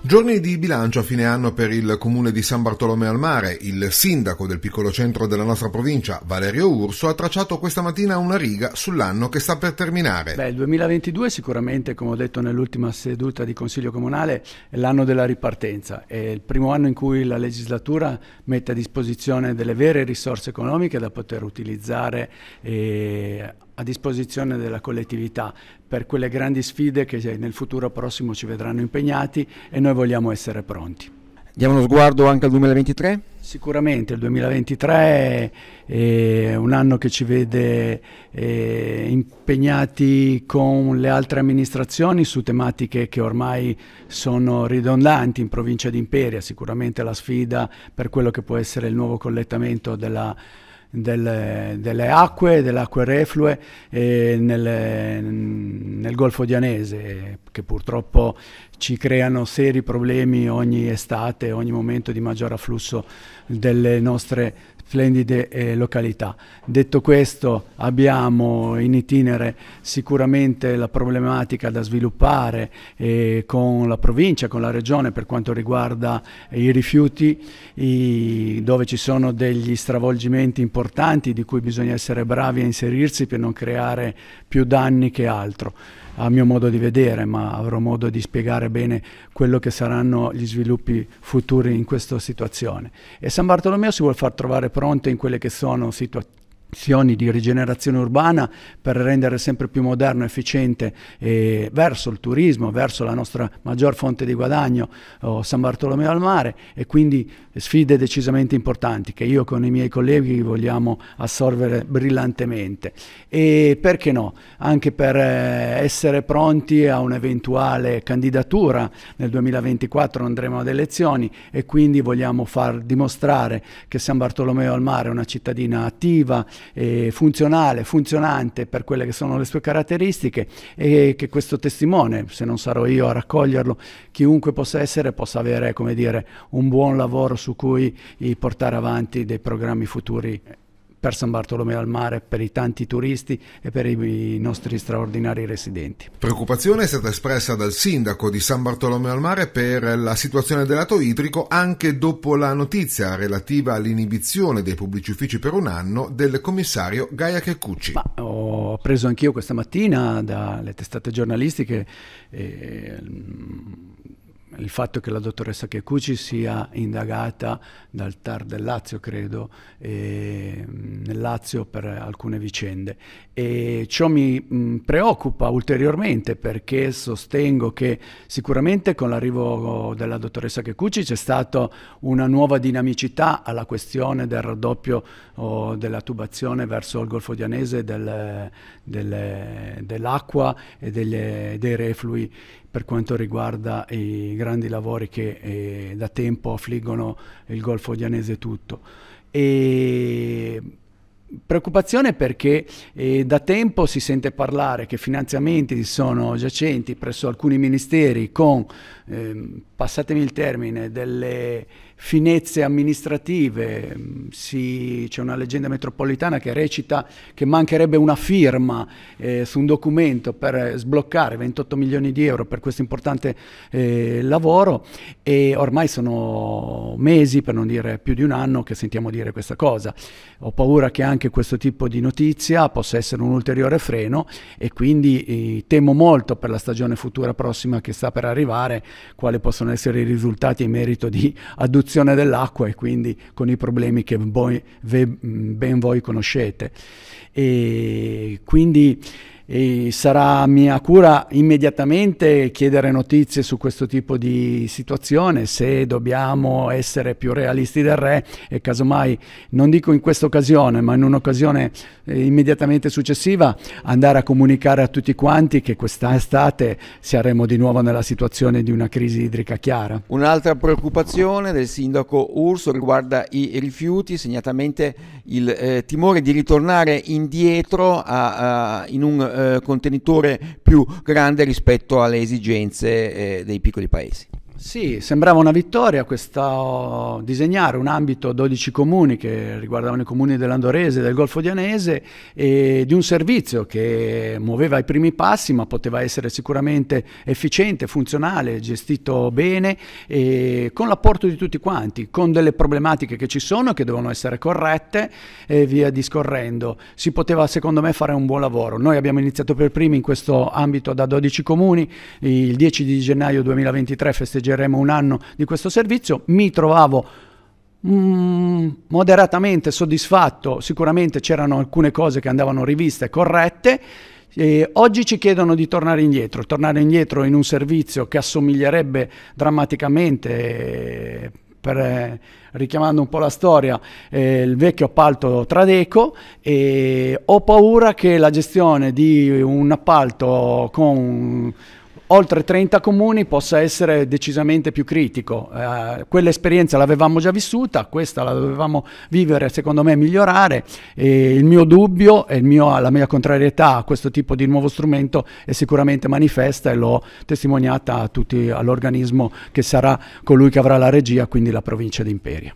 Giorni di bilancio a fine anno per il comune di San Bartolomeo al Mare. Il sindaco del piccolo centro della nostra provincia, Valerio Urso, ha tracciato questa mattina una riga sull'anno che sta per terminare. Beh, il 2022 sicuramente, come ho detto nell'ultima seduta di Consiglio Comunale, è l'anno della ripartenza. È il primo anno in cui la legislatura mette a disposizione delle vere risorse economiche da poter utilizzare e eh, a disposizione della collettività per quelle grandi sfide che nel futuro prossimo ci vedranno impegnati e noi vogliamo essere pronti. Diamo uno sguardo anche al 2023? Sicuramente il 2023 è un anno che ci vede eh, impegnati con le altre amministrazioni su tematiche che ormai sono ridondanti in provincia di Imperia, sicuramente la sfida per quello che può essere il nuovo collettamento della delle, delle, acque, delle acque reflue eh, nel, nel, Golfo di Anese, che purtroppo ci creano seri problemi ogni estate, ogni momento di maggior afflusso delle nostre splendide eh, località. Detto questo abbiamo in itinere sicuramente la problematica da sviluppare eh, con la provincia, con la regione per quanto riguarda eh, i rifiuti i, dove ci sono degli stravolgimenti importanti di cui bisogna essere bravi a inserirsi per non creare più danni che altro a mio modo di vedere, ma avrò modo di spiegare bene quello che saranno gli sviluppi futuri in questa situazione. E San Bartolomeo si vuole far trovare pronto in quelle che sono situazioni di rigenerazione urbana per rendere sempre più moderno, efficiente eh, verso il turismo, verso la nostra maggior fonte di guadagno, oh, San Bartolomeo al mare e quindi sfide decisamente importanti che io con i miei colleghi vogliamo assolvere brillantemente e perché no, anche per eh, essere pronti a un'eventuale candidatura nel 2024 andremo ad elezioni e quindi vogliamo far dimostrare che San Bartolomeo al mare è una cittadina attiva, eh, funzionale, funzionante per quelle che sono le sue caratteristiche e che questo testimone, se non sarò io a raccoglierlo, chiunque possa essere, possa avere come dire, un buon lavoro su cui portare avanti dei programmi futuri per San Bartolomeo al Mare, per i tanti turisti e per i nostri straordinari residenti. Preoccupazione è stata espressa dal sindaco di San Bartolomeo al Mare per la situazione del lato idrico anche dopo la notizia relativa all'inibizione dei pubblici uffici per un anno del commissario Gaia Checcucci. Ma ho preso anch'io questa mattina dalle testate giornalistiche eh, il fatto che la dottoressa Checucci sia indagata dal TAR del Lazio, credo, e, mm, nel Lazio per alcune vicende. E ciò mi mh, mm, preoccupa ulteriormente perché sostengo che sicuramente con l'arrivo della dottoressa Checucci c'è stata una nuova dinamicità alla questione del raddoppio oh, della tubazione verso il Golfo Dianese del, del, dell'acqua e degli, dei reflui per quanto riguarda i grandi grandi lavori che eh, da tempo affliggono il Golfo Dianese tutto. E Preoccupazione perché eh, da tempo si sente parlare che finanziamenti sono giacenti presso alcuni ministeri con eh, passatemi il termine, delle finezze amministrative. Si, c'è una leggenda metropolitana che recita che mancherebbe una firma eh, su un documento per sbloccare 28 milioni di euro per questo importante eh, lavoro e ormai sono mesi, per non dire più di un anno, che sentiamo dire questa cosa. Ho paura che anche questo tipo di notizia possa essere un ulteriore freno e quindi eh, temo molto per la stagione futura prossima che sta per arrivare quale possono possono essere i risultati in merito di adduzione dell'acqua e quindi con i problemi che voi, ben voi conoscete. E quindi e sarà mia cura immediatamente chiedere notizie su questo tipo di situazione, se dobbiamo essere più realisti del re e casomai, non dico in questa occasione, ma in un'occasione eh, immediatamente successiva, andare a comunicare a tutti quanti che quest'estate saremo di nuovo nella situazione di una crisi idrica chiara. Un'altra preoccupazione del sindaco Urso riguarda i rifiuti, segnatamente il eh, timore di ritornare indietro a, a, in un eh, eh, contenitore più grande rispetto alle esigenze eh, dei piccoli paesi. Sì, sembrava una vittoria questo oh, disegnare un ambito 12 comuni che riguardavano i comuni dell'Andorese, e del Golfo di Anese e di un servizio che muoveva i primi passi ma poteva essere sicuramente efficiente, funzionale, gestito bene e con l'apporto di tutti quanti, con delle problematiche che ci sono che devono essere corrette e via discorrendo. Si poteva secondo me fare un buon lavoro. Noi abbiamo iniziato per primi in questo ambito da 12 comuni, il 10 di gennaio 2023 festeggiamo festeggeremo un anno di questo servizio, mi trovavo mm, moderatamente soddisfatto, sicuramente c'erano alcune cose che andavano riviste corrette. E oggi ci chiedono di tornare indietro, tornare indietro in un servizio che assomiglierebbe drammaticamente, per, eh, richiamando un po' la storia, eh, il vecchio appalto Tradeco e ho paura che la gestione di un appalto con oltre 30 comuni possa essere decisamente più critico. Eh, quell'esperienza l'avevamo già vissuta, questa la dovevamo vivere, secondo me, migliorare. E il mio dubbio e mio, la mia contrarietà a questo tipo di nuovo strumento è sicuramente manifesta e l'ho testimoniata a tutti, all'organismo che sarà colui che avrà la regia, quindi la provincia di Imperia.